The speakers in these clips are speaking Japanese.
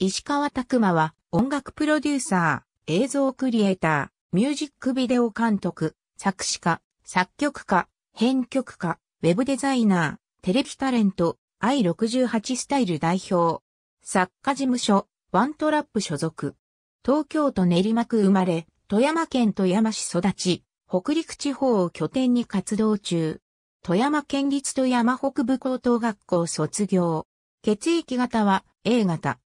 石川拓馬は音楽プロデューサー、映像クリエイター、ミュージックビデオ監督、作詞家、作曲家、編曲家、ウェブデザイナー、テレビタレント、I68 スタイル代表、作家事務所、ワントラップ所属。東京都練馬区生まれ、富山県富山市育ち、北陸地方を拠点に活動中。富山県立富山北部高等学校卒業。血液型は A 型。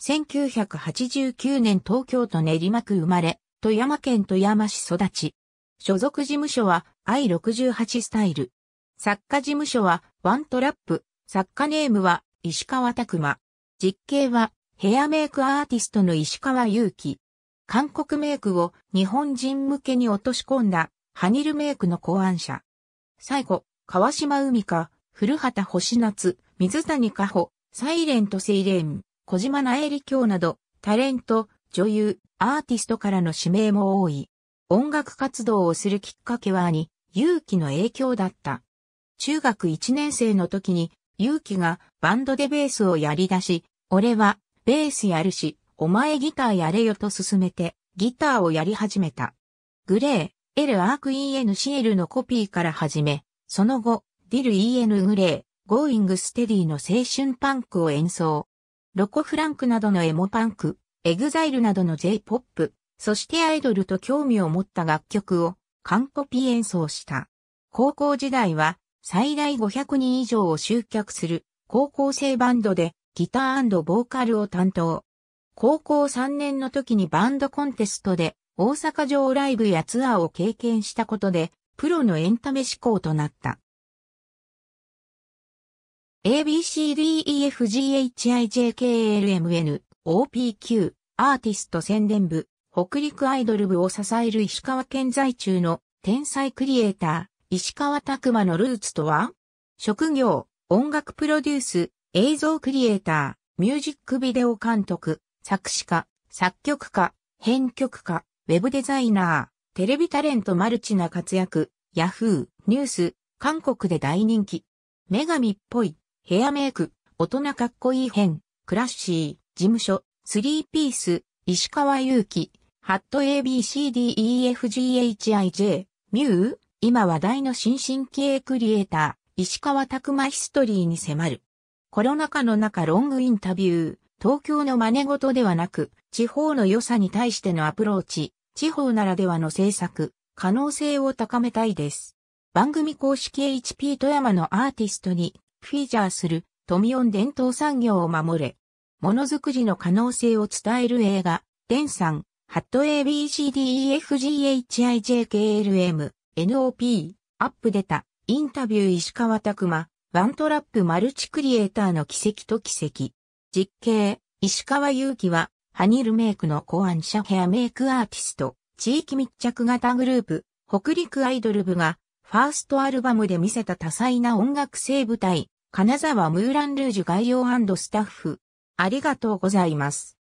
1989年東京都練馬区生まれ、富山県富山市育ち。所属事務所は I68 スタイル。作家事務所はワントラップ。作家ネームは石川拓馬。実刑はヘアメイクアーティストの石川祐希。韓国メイクを日本人向けに落とし込んだハニルメイクの考案者。最後、川島海香、古畑星夏、水谷香穂、サイレントセイレン。小島なえり京など、タレント、女優、アーティストからの指名も多い。音楽活動をするきっかけは兄、勇気の影響だった。中学1年生の時に、勇気がバンドでベースをやり出し、俺はベースやるし、お前ギターやれよと勧めて、ギターをやり始めた。グレー、エル・アーク・ e n エヌ・シエルのコピーから始め、その後、ディル・ EN・ エグレー、ゴーイング・ステディの青春パンクを演奏。ロコ・フランクなどのエモパンク、エグザイルなどの J-POP、そしてアイドルと興味を持った楽曲を完コピ演奏した。高校時代は最大500人以上を集客する高校生バンドでギターボーカルを担当。高校3年の時にバンドコンテストで大阪城ライブやツアーを経験したことでプロのエンタメ志向となった。ABCDEFGHIJKLMN、OPQ、アーティスト宣伝部、北陸アイドル部を支える石川県在中の天才クリエイター、石川拓馬のルーツとは職業、音楽プロデュース、映像クリエイター、ミュージックビデオ監督、作詞家、作曲家、編曲家、ウェブデザイナー、テレビタレントマルチな活躍、ヤフー、ニュース、韓国で大人気。女神っぽい、ヘアメイク、大人かっこいい編、クラッシー、事務所、スリーピース、石川祐希、ハット ABCDEFGHIJ、ミュー、今話題の新進系クリエイター、石川拓馬ヒストリーに迫る。コロナ禍の中ロングインタビュー、東京の真似事ではなく、地方の良さに対してのアプローチ、地方ならではの制作、可能性を高めたいです。番組公式 HP 富山のアーティストにフィーチャーする、トミオン伝統産業を守れ。ものづくりの可能性を伝える映画、デンさん、ハット ABCDEFGHIJKLM、NOP、アップ出た、インタビュー石川拓馬、ワントラップマルチクリエイターの奇跡と奇跡。実景、石川祐希は、ハニルメイクの考案者ヘアメイクアーティスト、地域密着型グループ、北陸アイドル部が、ファーストアルバムで見せた多彩な音楽性舞台、金沢ムーランルージュ概要スタッフ。ありがとうございます。